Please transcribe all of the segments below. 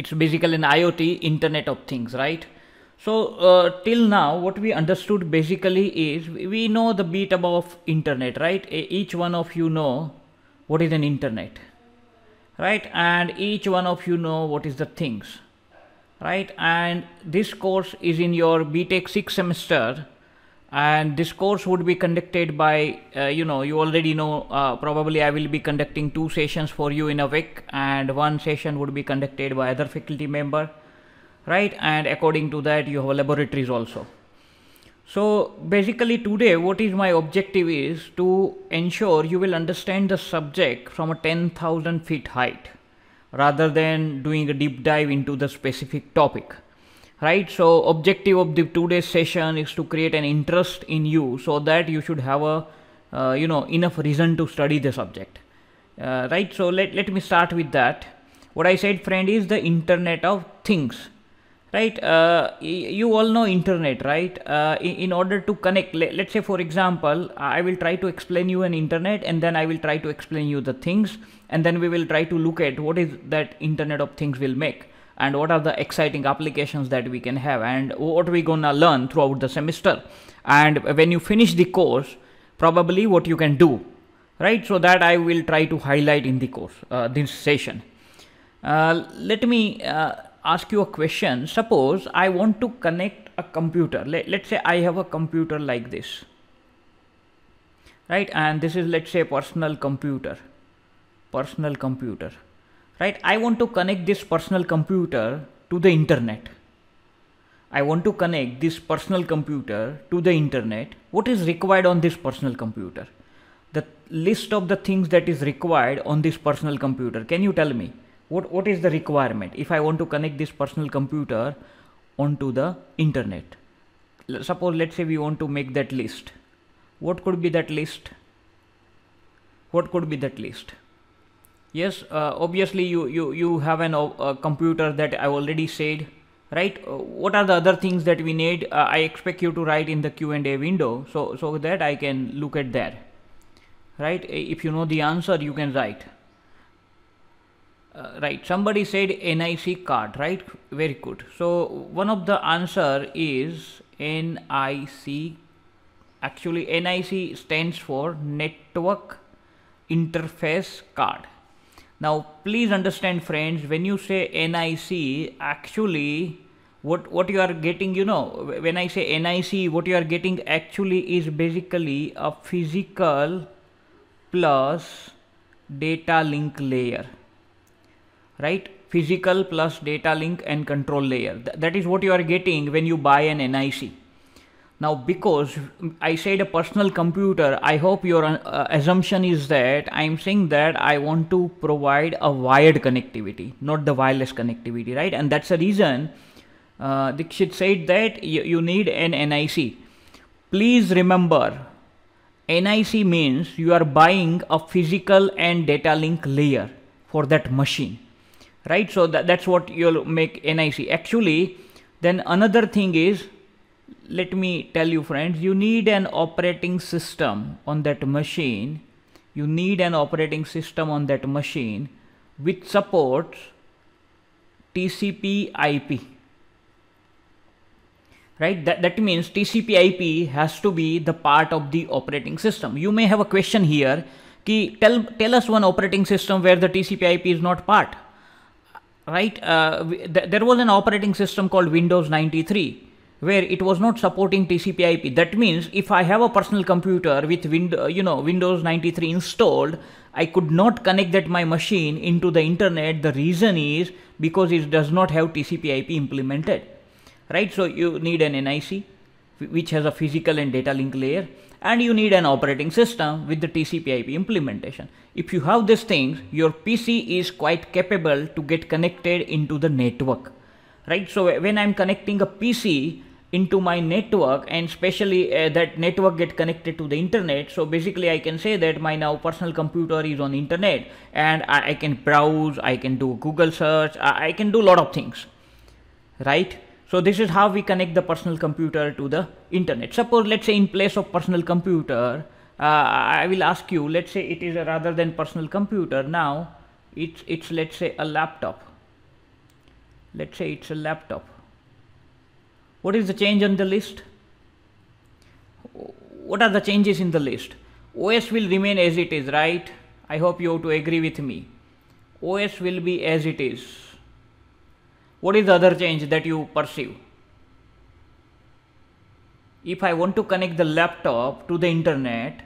it's basically an IoT Internet of Things, right? So uh, till now, what we understood basically is we know the bit about internet, right? Each one of you know what is an internet, right? And each one of you know what is the things, right? And this course is in your BTEC 6 semester and this course would be conducted by uh, you know you already know uh, probably i will be conducting two sessions for you in a week and one session would be conducted by other faculty member right and according to that you have laboratories also so basically today what is my objective is to ensure you will understand the subject from a 10000 feet height rather than doing a deep dive into the specific topic right so objective of the today's session is to create an interest in you so that you should have a uh, you know enough reason to study the subject uh, right so let, let me start with that what i said friend is the internet of things right uh, you all know internet right uh, in, in, order to connect let, let's say for example i will try to explain you an internet and then i will try to explain you the things and then we will try to look at what is that internet of things will make and what are the exciting applications that we can have and what we gonna learn throughout the semester and when you finish the course probably what you can do right so that i will try to highlight in the course uh, this session uh, let me uh, ask you a question suppose i want to connect a computer let, let's say i have a computer like this right and this is let's say personal computer personal computer right i want to connect this personal computer to the internet i want to connect this personal computer to the internet what is required on this personal computer the list of the things that is required on this personal computer can you tell me what what is the requirement if i want to connect this personal computer onto the internet suppose let's say we want to make that list what could be that list what could be that list yes uh, obviously you you you have an uh, computer that i already said right uh, what are the other things that we need uh, i expect you to write in the q&a window so so that i can look at that, right if you know the answer you can write uh, right somebody said nic card right very good so one of the answer is nic actually nic stands for network interface card now, please understand friends, when you say NIC, actually what, what you are getting, you know, when I say NIC, what you are getting actually is basically a physical plus data link layer, right? Physical plus data link and control layer. Th that is what you are getting when you buy an NIC. Now, because I said a personal computer, I hope your uh, assumption is that I'm saying that I want to provide a wired connectivity, not the wireless connectivity, right? And that's the reason uh, Dixit said that you, you need an NIC. Please remember, NIC means you are buying a physical and data link layer for that machine, right? So that, that's what you'll make NIC. Actually, then another thing is let me tell you friends you need an operating system on that machine you need an operating system on that machine which supports TCP IP right that, that means TCP IP has to be the part of the operating system you may have a question here ki tell tell us one operating system where the TCP IP is not part right uh, th there was an operating system called Windows 93 where it was not supporting TCP IP. That means if I have a personal computer with window, uh, you know, Windows 93 installed, I could not connect that my machine into the internet. The reason is because it does not have TCP IP implemented, right? So you need an NIC which has a physical and data link layer and you need an operating system with the TCP IP implementation. If you have these things, your PC is quite capable to get connected into the network, right? So when I'm connecting a PC, into my network and especially uh, that network get connected to the internet so basically i can say that my now personal computer is on internet and i, I can browse i can do google search I, I can do a lot of things right so this is how we connect the personal computer to the internet suppose let's say in place of personal computer uh, i will ask you let's say it is rather than personal computer now it's it's let's say a laptop let's say it's a laptop what is the change on the list what are the changes in the list os will remain as it is right i hope you have to agree with me os will be as it is what is the other change that you perceive if i want to connect the laptop to the internet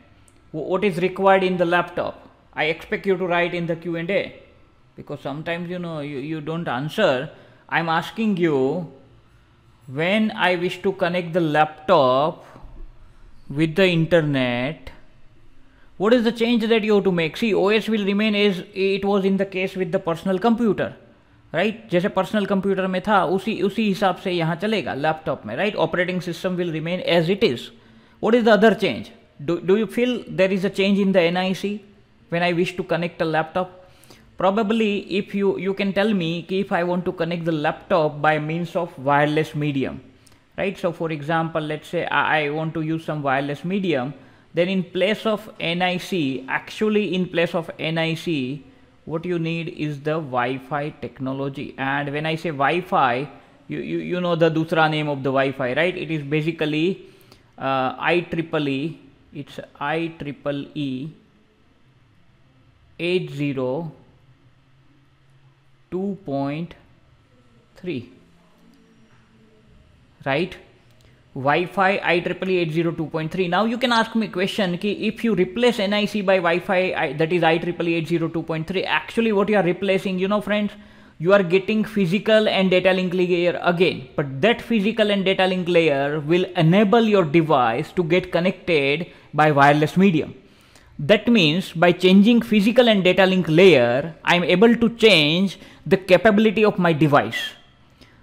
what is required in the laptop i expect you to write in the q and a because sometimes you know you, you don't answer i'm asking you when I wish to connect the laptop with the internet what is the change that you have to make see OS will remain as it was in the case with the personal computer right right? जैसे personal computer में था उसी उसी हिसाब से यहाँ चलेगा laptop में right operating system will remain as it is what is the other change do you feel there is a change in the N I C when I wish to connect a laptop probably if you you can tell me if I want to connect the laptop by means of wireless medium right so for example let's say I, want to use some wireless medium then in place of NIC actually in place of NIC what you need is the Wi-Fi technology and when I say Wi-Fi you, you, you know the Dusra name of the Wi-Fi right it is basically uh, IEEE it's IEEE 80 2.3 right Wi-Fi IEEE 802.3. Now you can ask me question ki if you replace NIC by Wi-Fi I, that is IEEE 802.3 actually what you are replacing you know friends you are getting physical and data link layer again but that physical and data link layer will enable your device to get connected by wireless medium that means by changing physical and data link layer, I am able to change the capability of my device.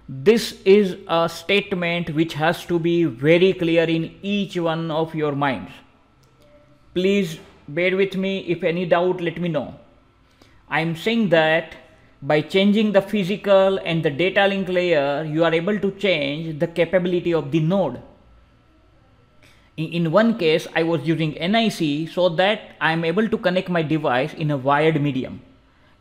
This is a statement which has to be very clear in each one of your minds. Please bear with me if any doubt let me know. I am saying that by changing the physical and the data link layer, you are able to change the capability of the node. In one case, I was using NIC so that I am able to connect my device in a wired medium.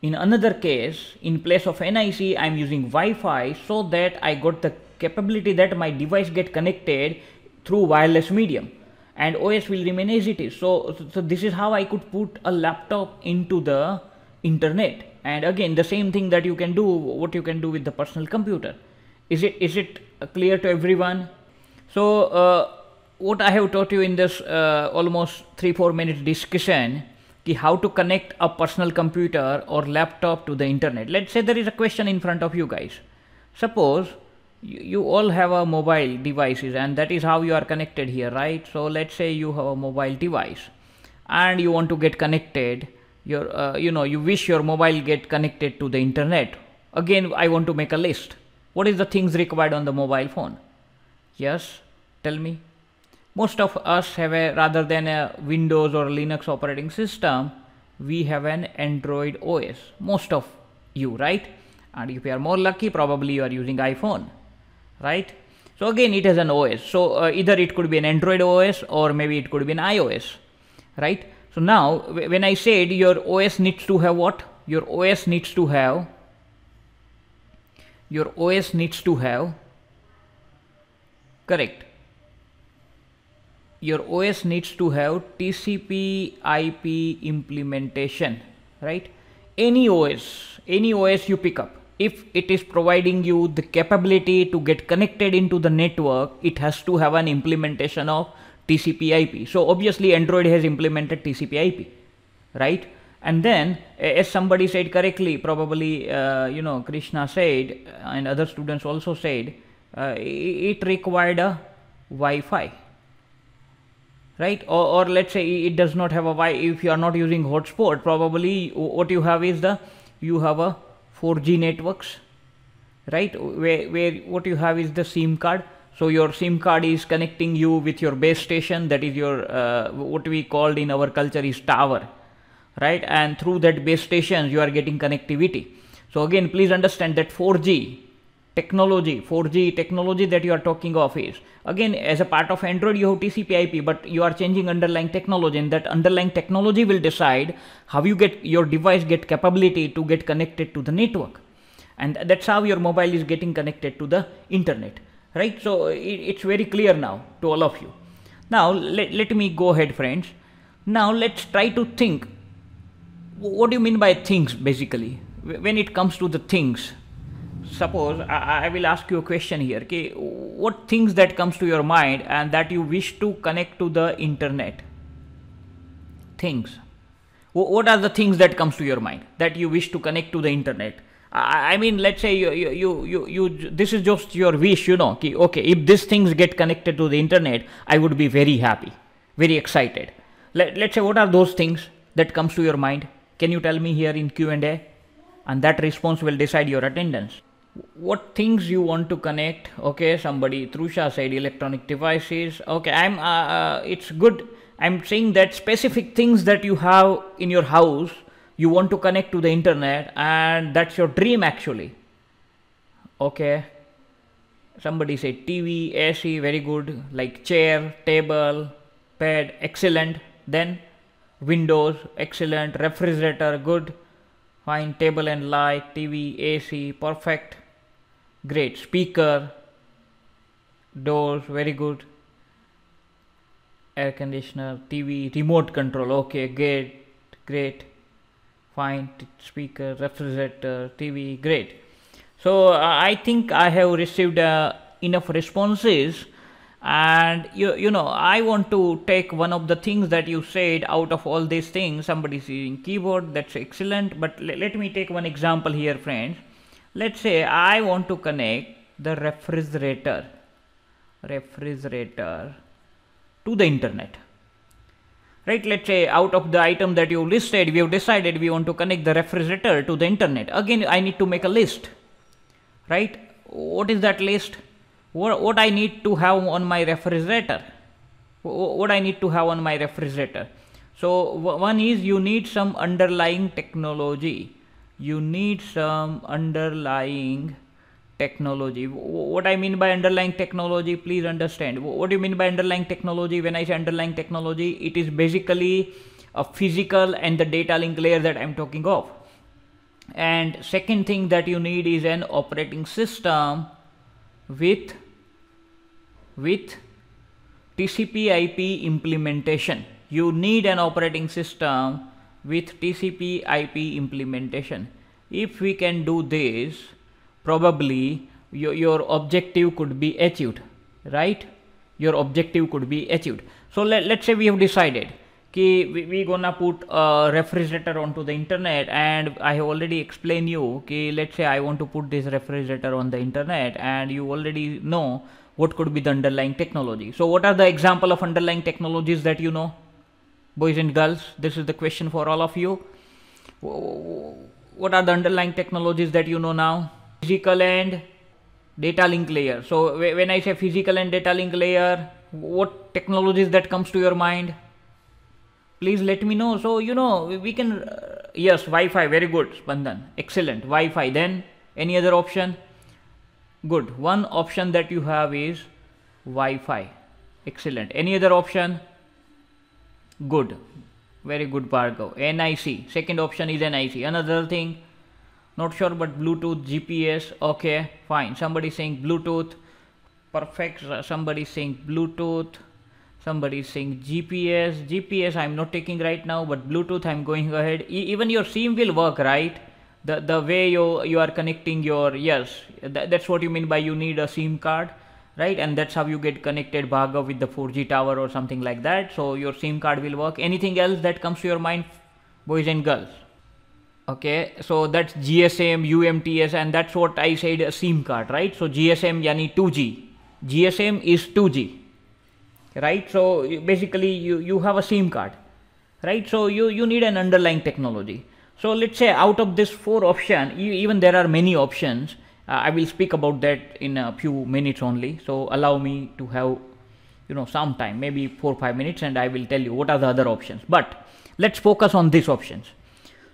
In another case, in place of NIC, I am using Wi-Fi so that I got the capability that my device get connected through wireless medium and OS will remain as it is. So, so this is how I could put a laptop into the internet. And again, the same thing that you can do, what you can do with the personal computer. Is it, is it clear to everyone? So, uh, what I have taught you in this uh, almost 3-4 minute discussion ki how to connect a personal computer or laptop to the internet. Let's say there is a question in front of you guys. Suppose you, you all have a mobile devices and that is how you are connected here, right? So let's say you have a mobile device and you want to get connected. Your, uh, you know, you wish your mobile get connected to the internet. Again, I want to make a list. What is the things required on the mobile phone? Yes, tell me most of us have a rather than a windows or linux operating system we have an android os most of you right and if you are more lucky probably you are using iphone right so again it has an os so uh, either it could be an android os or maybe it could be an ios right so now when i said your os needs to have what your os needs to have your os needs to have correct your OS needs to have TCP IP implementation, right? Any OS, any OS you pick up, if it is providing you the capability to get connected into the network, it has to have an implementation of TCP IP. So obviously Android has implemented TCP IP, right? And then as somebody said correctly, probably, uh, you know, Krishna said, and other students also said, uh, it required a Wi-Fi, right or, or let's say it does not have a wi if you are not using hotspot probably what you have is the you have a 4g networks right where, where what you have is the sim card so your sim card is connecting you with your base station that is your uh, what we called in our culture is tower right and through that base station you are getting connectivity so again please understand that 4g technology 4g technology that you are talking of is again as a part of android you have tcp ip but you are changing underlying technology and that underlying technology will decide how you get your device get capability to get connected to the network and that's how your mobile is getting connected to the internet right so it's very clear now to all of you now let, let me go ahead friends now let's try to think what do you mean by things basically when it comes to the things suppose I, I will ask you a question here okay what things that comes to your mind and that you wish to connect to the internet things what are the things that comes to your mind that you wish to connect to the internet I mean, let's say you, you, you, you, this is just your wish, you know, okay, okay, if these things get connected to the internet, I would be very happy, very excited. Let, let's say, what are those things that comes to your mind? Can you tell me here in Q&A? And that response will decide your attendance what things you want to connect okay somebody trusha said electronic devices okay i'm uh, uh, it's good i'm saying that specific things that you have in your house you want to connect to the internet and that's your dream actually okay somebody said tv ac very good like chair table bed excellent then windows excellent refrigerator good Fine table and light, TV, AC, perfect. Great. Speaker, doors, very good. Air conditioner, TV, remote control, okay, great, great. Fine, speaker, refrigerator, TV, great. So uh, I think I have received uh, enough responses and you you know i want to take one of the things that you said out of all these things somebody's using keyboard that's excellent but let me take one example here friends let's say i want to connect the refrigerator refrigerator to the internet right let's say out of the item that you listed we have decided we want to connect the refrigerator to the internet again i need to make a list right what is that list what, what I need to have on my refrigerator what I need to have on my refrigerator so one is you need some underlying technology you need some underlying technology what I mean by underlying technology please understand what do you mean by underlying technology when I say underlying technology it is basically a physical and the data link layer that I'm talking of and second thing that you need is an operating system with with TCP IP implementation you need an operating system with TCP IP implementation if we can do this probably your, your objective could be achieved right your objective could be achieved so let, let's say we have decided okay we, we gonna put a refrigerator onto the internet and i have already explained you okay let's say i want to put this refrigerator on the internet and you already know what could be the underlying technology so what are the example of underlying technologies that you know boys and girls this is the question for all of you what are the underlying technologies that you know now physical and data link layer so when i say physical and data link layer what technologies that comes to your mind please let me know so you know we can uh, yes wi-fi very good spandan excellent wi-fi then any other option good one option that you have is wi-fi excellent any other option good very good Bargo. NIC. Second option is NIC. Another thing, not sure but Bluetooth, GPS. Okay, fine. Somebody saying Bluetooth. Perfect. Somebody saying Bluetooth somebody is saying GPS GPS I'm not taking right now but Bluetooth I'm going ahead e even your SIM will work right the the way you you are connecting your yes that, that's what you mean by you need a SIM card right and that's how you get connected Bhargav with the 4G tower or something like that so your SIM card will work anything else that comes to your mind boys and girls okay so that's GSM UMTS and that's what I said a SIM card right so GSM yani 2G GSM is 2G right so basically you you have a sim card right so you you need an underlying technology so let's say out of this four option you, even there are many options uh, i will speak about that in a few minutes only so allow me to have you know some time maybe four five minutes and i will tell you what are the other options but let's focus on these options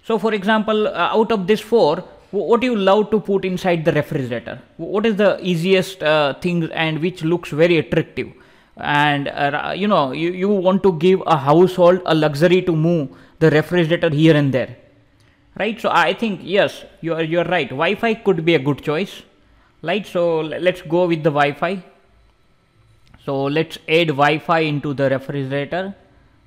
so for example uh, out of this four what do you love to put inside the refrigerator what is the easiest uh, thing and which looks very attractive and uh, you know you, you want to give a household a luxury to move the refrigerator here and there right so i think yes you are you're right wi-fi could be a good choice right so let's go with the wi-fi so let's add wi-fi into the refrigerator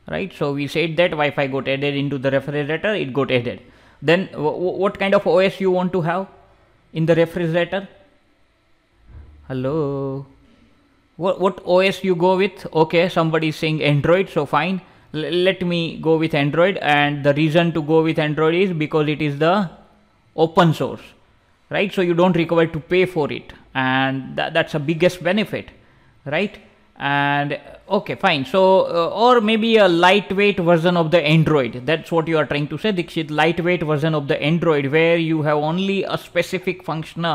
right so we said that wi-fi got added into the refrigerator it got added then what kind of os you want to have in the refrigerator hello what, what OS you go with. Okay, somebody is saying Android, so fine. L let me go with Android and the reason to go with Android is because it is the open source, right? So you don't require to pay for it and th that's the biggest benefit, right? and okay fine so uh, or maybe a lightweight version of the android that's what you are trying to say dikshit lightweight version of the android where you have only a specific function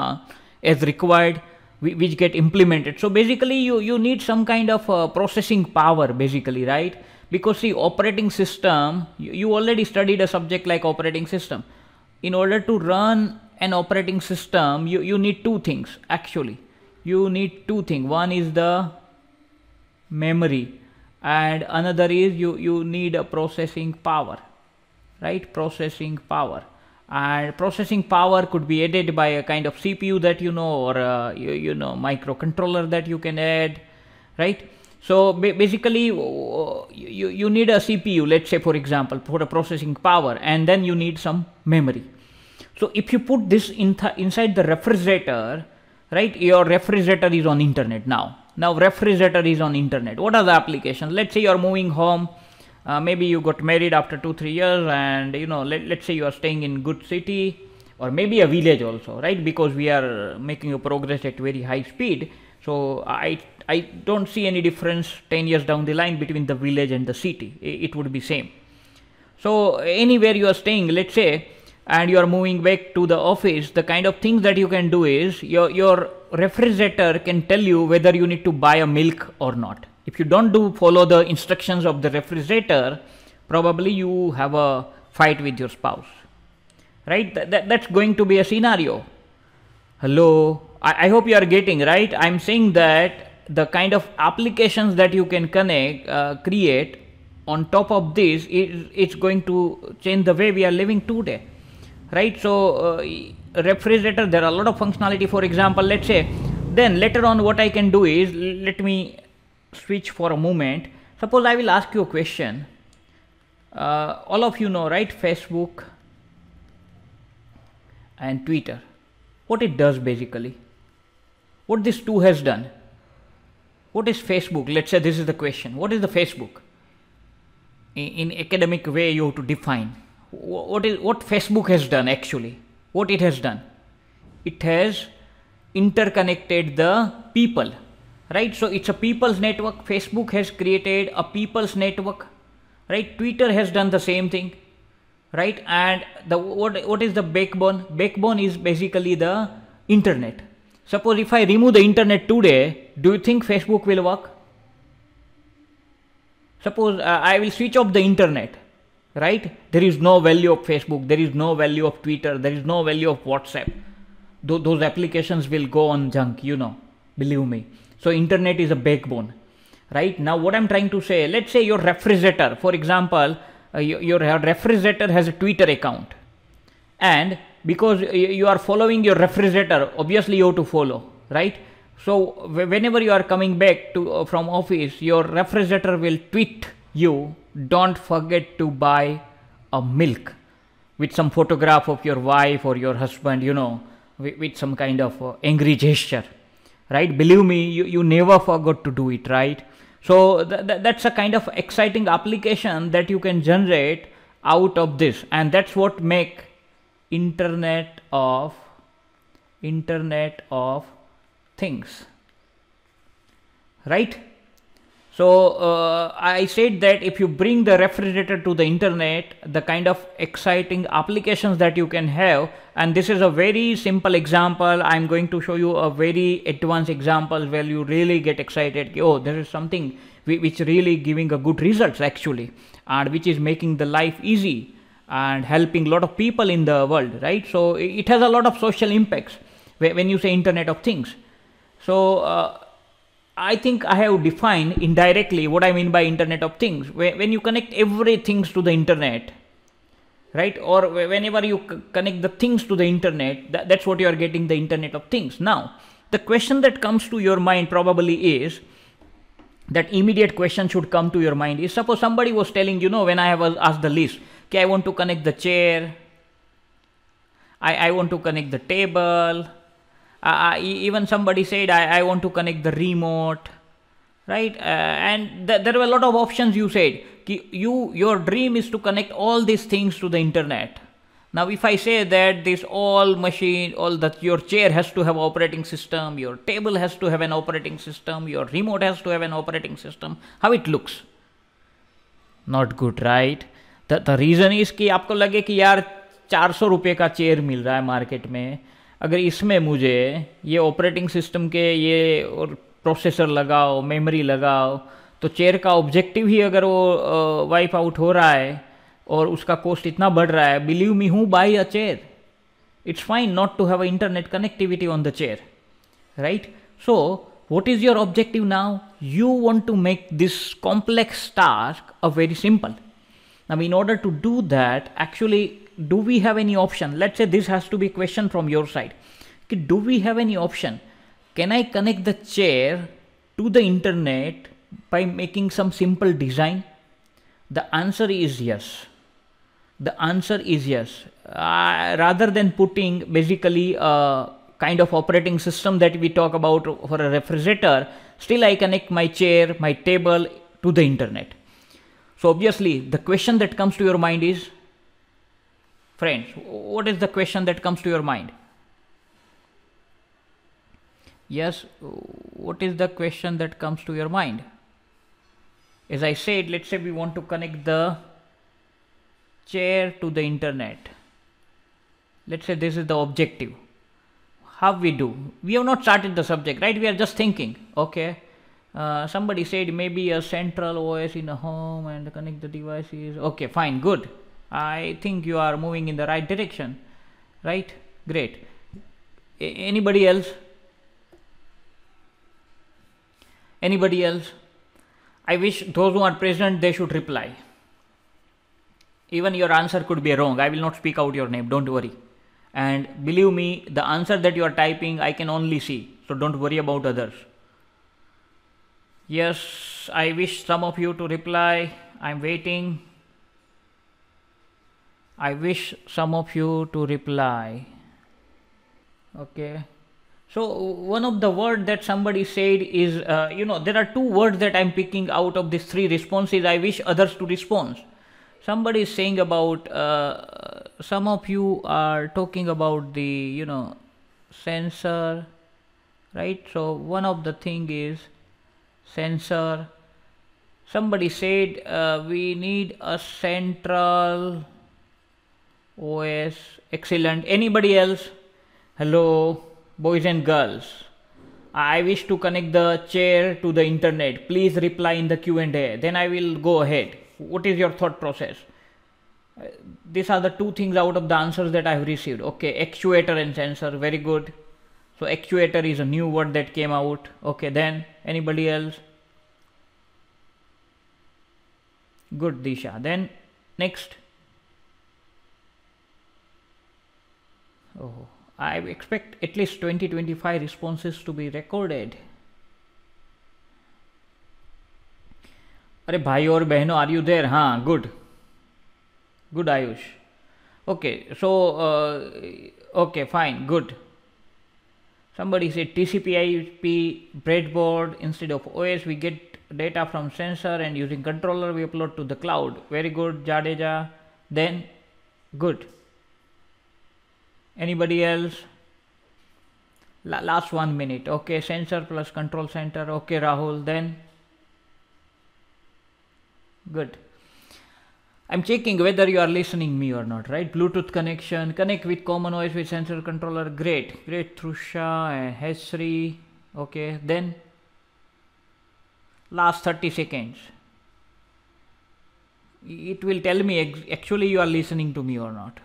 as required which get implemented so basically you you need some kind of uh, processing power basically right because see operating system you, you already studied a subject like operating system in order to run an operating system you you need two things actually you need two things one is the memory and another is you you need a processing power right processing power and processing power could be added by a kind of CPU that you know or uh, you, you, know microcontroller that you can add right so basically you, you need a CPU let's say for example for a processing power and then you need some memory so if you put this in th inside the refrigerator right your refrigerator is on internet now now refrigerator is on internet what are the applications let's say you're moving home uh, maybe you got married after two three years and you know let, let's say you are staying in good city or maybe a village also right because we are making a progress at very high speed so i i don't see any difference 10 years down the line between the village and the city it, it would be same so anywhere you are staying let's say and you are moving back to the office the kind of things that you can do is your your refrigerator can tell you whether you need to buy a milk or not if you don't do follow the instructions of the refrigerator probably you have a fight with your spouse right that, that's going to be a scenario hello I, I hope you are getting right i'm saying that the kind of applications that you can connect uh, create on top of this it, it's going to change the way we are living today right so uh, refrigerator there are a lot of functionality for example let's say then later on what i can do is let me switch for a moment suppose i will ask you a question uh, all of you know right facebook and twitter what it does basically what these two has done what is facebook let's say this is the question what is the facebook in, in academic way you have to define what is what facebook has done actually what it has done it has interconnected the people right so it's a people's network facebook has created a people's network right twitter has done the same thing right and the what what is the backbone backbone is basically the internet suppose if i remove the internet today do you think facebook will work suppose uh, i will switch off the internet right there is no value of facebook there is no value of twitter there is no value of whatsapp Th- those applications will go on junk you know believe me so internet is a backbone, right? Now what I'm trying to say, let's say your refrigerator, for example, uh, your, your refrigerator has a Twitter account and because you are following your refrigerator, obviously you have to follow, right? So whenever you are coming back to uh, from office, your refrigerator will tweet you, don't forget to buy a milk with some photograph of your wife or your husband, you know, with, with some kind of uh, angry gesture right believe me you, you never forgot to do it right so th- th- that's a kind of exciting application that you can generate out of this and that's what make internet of internet of things right so uh, I said that if you bring the refrigerator to the internet, the kind of exciting applications that you can have, and this is a very simple example. I'm going to show you a very advanced example where you really get excited. Oh, there is something which really giving a good results actually, and which is making the life easy and helping a lot of people in the world, right? So it has a lot of social impacts when you say Internet of Things. So uh, I think I have defined indirectly what I mean by Internet of Things. When you connect everything to the Internet, right? Or whenever you connect the things to the Internet, that's what you are getting the Internet of Things. Now, the question that comes to your mind probably is that immediate question should come to your mind is suppose somebody was telling you know when I was asked the list, okay, I want to connect the chair, I, I want to connect the table uh, uh even somebody said I, I want to connect the remote right uh, and th there were a lot of options you said you your dream is to connect all these things to the internet now if i say that this all machine all that your chair has to have operating system your table has to have an operating system your remote has to have an operating system how it looks not good right the, the reason is कि आपको लगे कि यार 400 rupees का chair मिल रहा है market." अगर इसमें मुझे ये ऑपरेटिंग सिस्टम के ये और प्रोसेसर लगाओ मेमोरी लगाओ तो चेयर का ऑब्जेक्टिव ही अगर वो वाइप आउट हो रहा है और उसका कॉस्ट इतना बढ़ रहा है बिलीव मी हूँ buy a chair it's fine not to have a internet connectivity on the chair right so what is your objective now you want to make this complex task a very simple now in order to do that actually do we have any option let's say this has to be a question from your side okay, do we have any option can i connect the chair to the internet by making some simple design the answer is yes the answer is yes uh, rather than putting basically a kind of operating system that we talk about for a refrigerator still i connect my chair my table to the internet so obviously the question that comes to your mind is Friends, what is the question that comes to your mind? Yes, what is the question that comes to your mind? As I said, let's say we want to connect the chair to the internet. Let's say this is the objective. How we do? We have not started the subject, right? We are just thinking. Okay, uh, somebody said maybe a central OS in a home and connect the devices. Okay, fine, good. I think you are moving in the right direction, right? Great. A anybody else? Anybody else? I wish those who are present they should reply. Even your answer could be wrong. I will not speak out your name. Don't worry. And believe me, the answer that you are typing I can only see. So don't worry about others. Yes, I wish some of you to reply. I'm waiting. I wish some of you to reply. Okay. So one of the word that somebody said is, uh, you know, there are two words that I'm picking out of these three responses. I wish others to respond. Somebody is saying about, uh, some of you are talking about the, you know, sensor, right? So one of the thing is sensor. Somebody said uh, we need a central OS, excellent. Anybody else? Hello, boys and girls. I wish to connect the chair to the internet. Please reply in the Q&A. Then I will go ahead. What is your thought process? Uh, these are the two things out of the answers that I have received. Okay, actuator and sensor. Very good. So actuator is a new word that came out. Okay, then anybody else? Good, Disha. Then next. Oh, I expect at least 20-25 responses to be recorded. अरे भाई और बहनों are you there हाँ good good Ayush okay so okay fine good somebody said TCP/IP breadboard instead of OS. We get data from sensor and using controller we upload to the cloud. Very good, Jadeja. Then, good anybody else last one minute okay sensor plus control center okay Rahul then good I'm checking whether you are listening me or not right Bluetooth connection connect with common voice with sensor controller great great Trusha and eh, Hesri okay then last 30 seconds it will tell me actually you are listening to me or not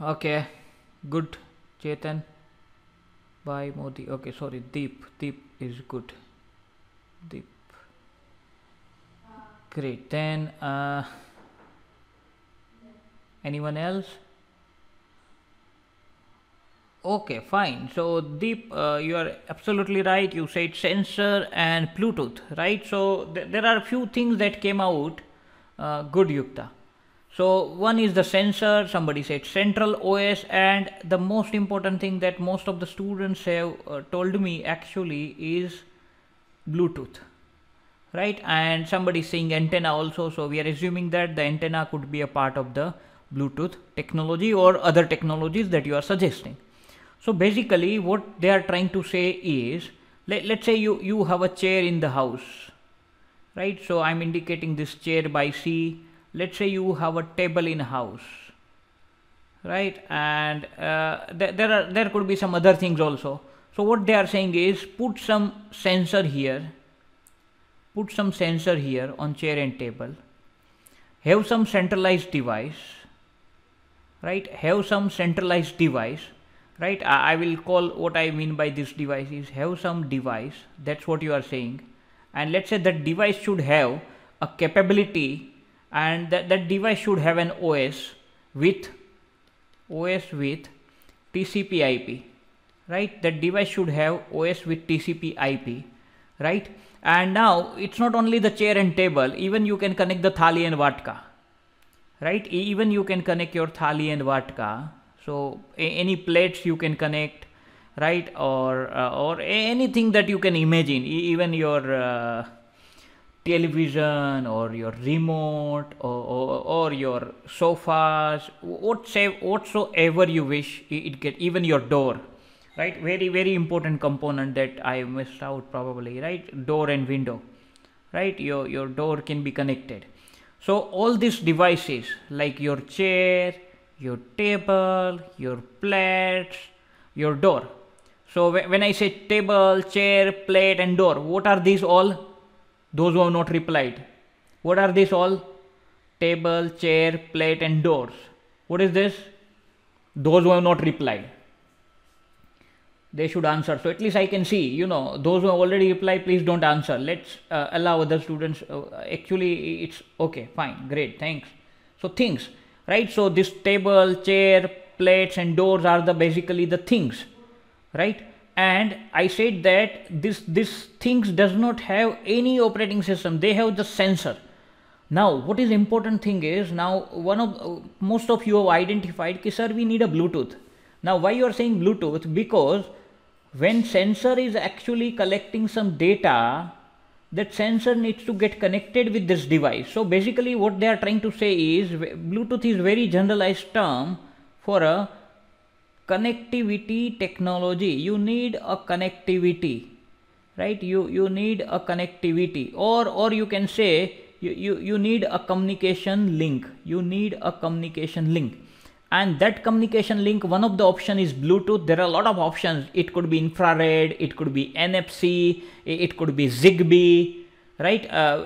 Okay, good, Chetan. By Modi. Okay, sorry, Deep. Deep is good. Deep. Great. Then, uh, anyone else? Okay, fine. So, Deep, uh, you are absolutely right. You said sensor and Bluetooth, right? So, there are a few things that came out. Uh, good, Yukta. So one is the sensor, somebody said central OS and the most important thing that most of the students have uh, told me actually is Bluetooth, right? And somebody saying antenna also. So we are assuming that the antenna could be a part of the Bluetooth technology or other technologies that you are suggesting. So basically what they are trying to say is, let, let's say you, you have a chair in the house, right? So I'm indicating this chair by C let's say you have a table in house right and uh, there are there could be some other things also so what they are saying is put some sensor here put some sensor here on chair and table have some centralized device right have some centralized device right I, I will call what i mean by this device is have some device that's what you are saying and let's say that device should have a capability and that, that device should have an OS with OS with TCP IP right that device should have OS with TCP IP right and now it's not only the chair and table even you can connect the thali and vodka, right even you can connect your thali and vodka. so any plates you can connect right or uh, or anything that you can imagine even your uh, television or your remote or, or, or your sofas whatsoever you wish it get even your door right very very important component that i missed out probably right door and window right your your door can be connected so all these devices like your chair your table your plates your door so when i say table chair plate and door what are these all those who have not replied. What are these all? Table, chair, plate, and doors. What is this? Those who have not replied. They should answer. So at least I can see, you know, those who have already replied, please don't answer. Let's uh, allow other students. Uh, actually, it's okay, fine, great, thanks. So things, right? So this table, chair, plates, and doors are the basically the things, right? and I said that this this things does not have any operating system they have the sensor now what is important thing is now one of most of you have identified ki sir we need a Bluetooth now why you are saying Bluetooth because when sensor is actually collecting some data that sensor needs to get connected with this device so basically what they are trying to say is Bluetooth is very generalized term for a connectivity technology you need a connectivity right you you need a connectivity or or you can say you, you you need a communication link you need a communication link and that communication link one of the option is bluetooth there are a lot of options it could be infrared it could be nfc it could be zigbee right uh,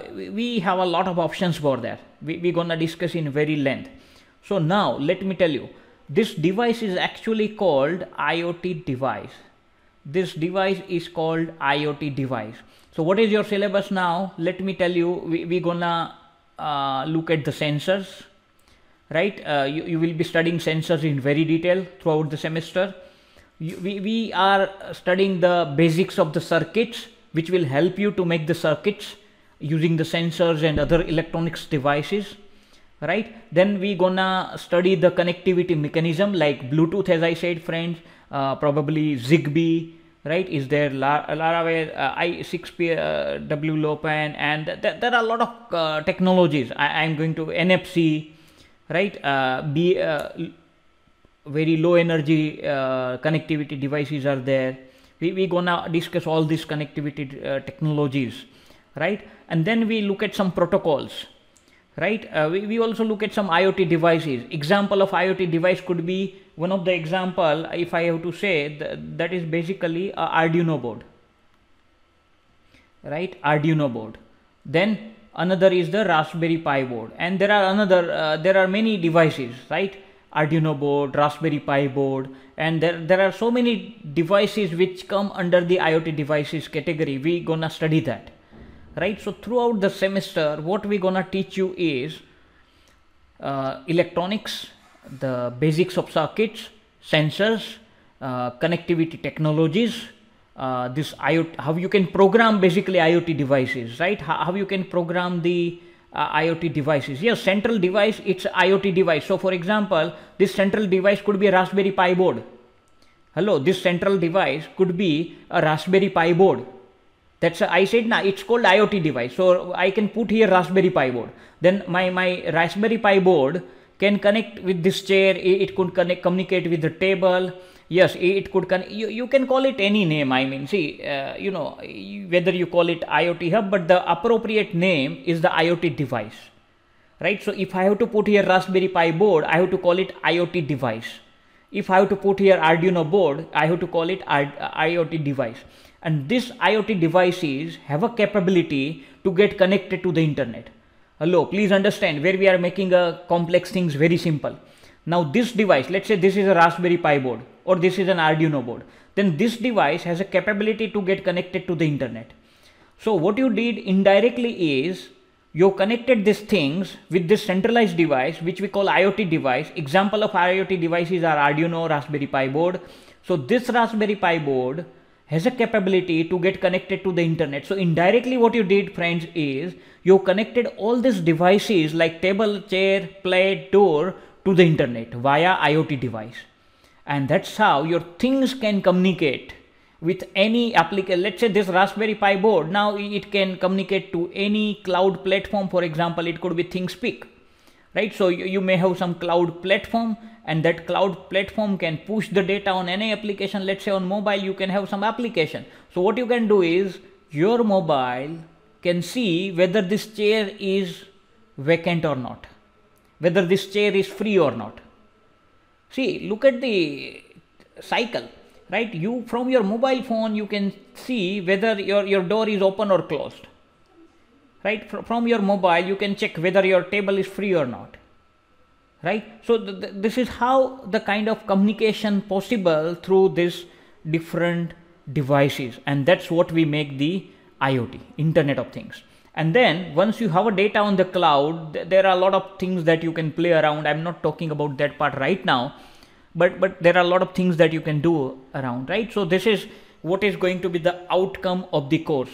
we have a lot of options for that we, we're gonna discuss in very length so now let me tell you this device is actually called IoT device. This device is called IoT device. So what is your syllabus now? Let me tell you, we, we gonna uh, look at the sensors, right? Uh, you, you will be studying sensors in very detail throughout the semester. You, we, we are studying the basics of the circuits, which will help you to make the circuits using the sensors and other electronics devices right then we gonna study the connectivity mechanism like bluetooth as i said friends uh, probably zigbee right is there La laravel uh, i6pw uh, lopan and th there are a lot of uh, technologies I am going to nfc right uh, be uh, very low energy uh, connectivity devices are there we, we gonna discuss all these connectivity technologies right and then we look at some protocols right uh, we, we also look at some iot devices example of iot device could be one of the example if i have to say th that is basically a arduino board right arduino board then another is the raspberry pi board and there are another uh, there are many devices right arduino board raspberry pi board and there there are so many devices which come under the iot devices category we gonna study that right so throughout the semester what we're gonna teach you is uh, electronics the basics of circuits sensors uh, connectivity technologies uh, this IoT, how you can program basically IoT devices, right? How, how you can program the uh, IoT devices. Yes, central device, it's IoT device. So for example, this central device could be a Raspberry Pi board. Hello, this central device could be a Raspberry Pi board. That's I said now nah, it's called IoT device. So I can put here Raspberry Pi board. Then my my Raspberry Pi board can connect with this chair. It could connect communicate with the table. Yes, it could con- you, you can call it any name. I mean, see, uh, you know, whether you call it IoT hub, but the appropriate name is the IoT device, right? So if I have to put here Raspberry Pi board, I have to call it IoT device if I have to put here Arduino board, I have to call it IoT device and these IoT devices have a capability to get connected to the internet. Hello, please understand where we are making a uh, complex things very simple. Now this device, let's say this is a Raspberry Pi board or this is an Arduino board, then this device has a capability to get connected to the internet. So what you did indirectly is you connected these things with this centralized device which we call IoT device. Example of IoT devices are Arduino, Raspberry Pi board. So this Raspberry Pi board has a capability to get connected to the internet. So indirectly what you did friends is you connected all these devices like table, chair, plate, door to the internet via IoT device. And that's how your things can communicate with any application. Let's say this Raspberry Pi board, now it can communicate to any cloud platform. For example, it could be ThingSpeak, right? So you, you may have some cloud platform and that cloud platform can push the data on any application let's say on mobile you can have some application so what you can do is your mobile can see whether this chair is vacant or not whether this chair is free or not see look at the cycle right you from your mobile phone you can see whether your your door is open or closed right from your mobile you can check whether your table is free or not right so th th this is how the kind of communication possible through this different devices and that's what we make the iot internet of things and then once you have a data on the cloud th there are a lot of things that you can play around i'm not talking about that part right now but but there are a lot of things that you can do around right so this is what is going to be the outcome of the course